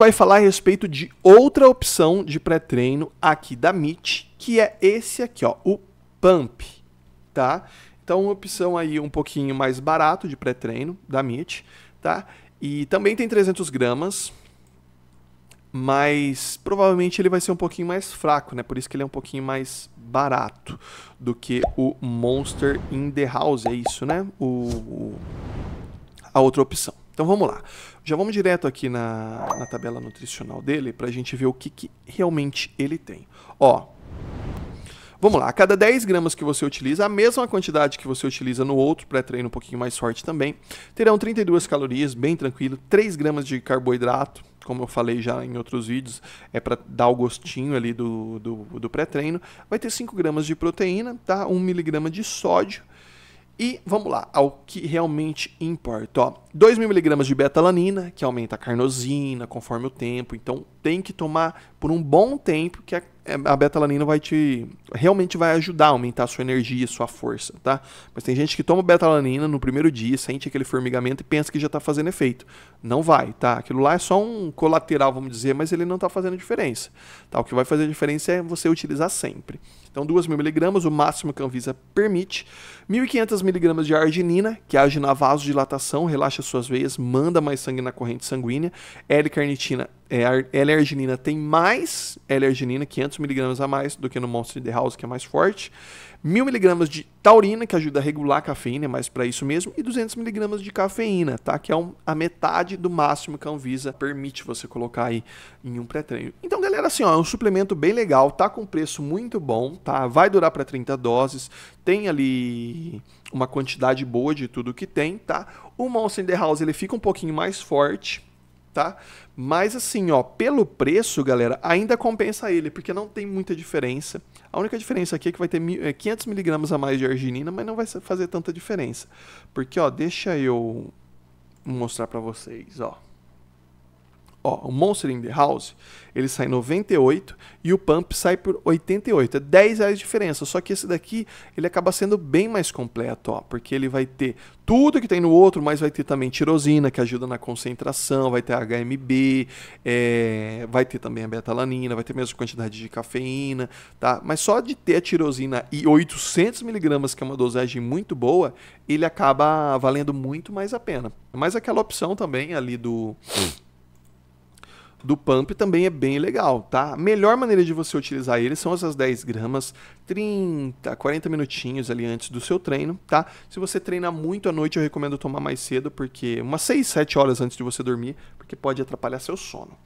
vai falar a respeito de outra opção de pré-treino aqui da MIT, que é esse aqui, ó, o Pump, tá? Então, uma opção aí um pouquinho mais barato de pré-treino da MIT, tá? E também tem 300 gramas, mas provavelmente ele vai ser um pouquinho mais fraco, né? Por isso que ele é um pouquinho mais barato do que o Monster in the House, é isso, né? o, a outra opção. Então vamos lá. Já vamos direto aqui na, na tabela nutricional dele para a gente ver o que, que realmente ele tem. Ó, Vamos lá, a cada 10 gramas que você utiliza, a mesma quantidade que você utiliza no outro pré-treino um pouquinho mais forte também, terão 32 calorias, bem tranquilo, 3 gramas de carboidrato, como eu falei já em outros vídeos, é para dar o gostinho ali do, do, do pré-treino. Vai ter 5 gramas de proteína, tá? 1 miligrama de sódio e vamos lá, ao que realmente importa. Ó, 2.000mg de betalanina, que aumenta a carnosina conforme o tempo. Então tem que tomar por um bom tempo, que a, é, a betalanina vai te. realmente vai ajudar a aumentar a sua energia, a sua força, tá? Mas tem gente que toma betalanina no primeiro dia, sente aquele formigamento e pensa que já está fazendo efeito. Não vai, tá? Aquilo lá é só um colateral, vamos dizer, mas ele não está fazendo diferença. Tá? O que vai fazer diferença é você utilizar sempre. Então, 2.000 miligramas, o máximo que a Anvisa permite. 1.500 miligramas de arginina, que age na vasodilatação, relaxa suas veias, manda mais sangue na corrente sanguínea. L-carnitina, é, L-arginina tem mais L-arginina, 500 miligramas a mais do que no Monster the House, que é mais forte. 1.000 miligramas de taurina, que ajuda a regular a cafeína, é mais para isso mesmo. E 200 miligramas de cafeína, tá? Que é um, a metade do máximo que a Anvisa permite você colocar aí em um pré-treino. Então, galera, assim, ó, é um suplemento bem legal, tá com preço muito bom, tá vai durar para 30 doses, tem ali uma quantidade boa de tudo que tem, tá? O Monster in the House ele fica um pouquinho mais forte, tá? Mas assim, ó, pelo preço, galera, ainda compensa ele, porque não tem muita diferença. A única diferença aqui é que vai ter 500 é, miligramas a mais de arginina, mas não vai fazer tanta diferença. Porque, ó, deixa eu mostrar para vocês, ó. Ó, o Monster in the House, ele sai 98 e o Pump sai por 88. É 10 reais de diferença. Só que esse daqui, ele acaba sendo bem mais completo, ó. Porque ele vai ter tudo que tem no outro, mas vai ter também tirosina, que ajuda na concentração, vai ter HMB, é, vai ter também a betalanina, vai ter a mesma quantidade de cafeína, tá? Mas só de ter a tirosina e 800mg, que é uma dosagem muito boa, ele acaba valendo muito mais a pena. Mas aquela opção também ali do do pump também é bem legal, tá? A melhor maneira de você utilizar ele são essas 10 gramas, 30, 40 minutinhos ali antes do seu treino, tá? Se você treina muito à noite, eu recomendo tomar mais cedo, porque umas 6, 7 horas antes de você dormir, porque pode atrapalhar seu sono.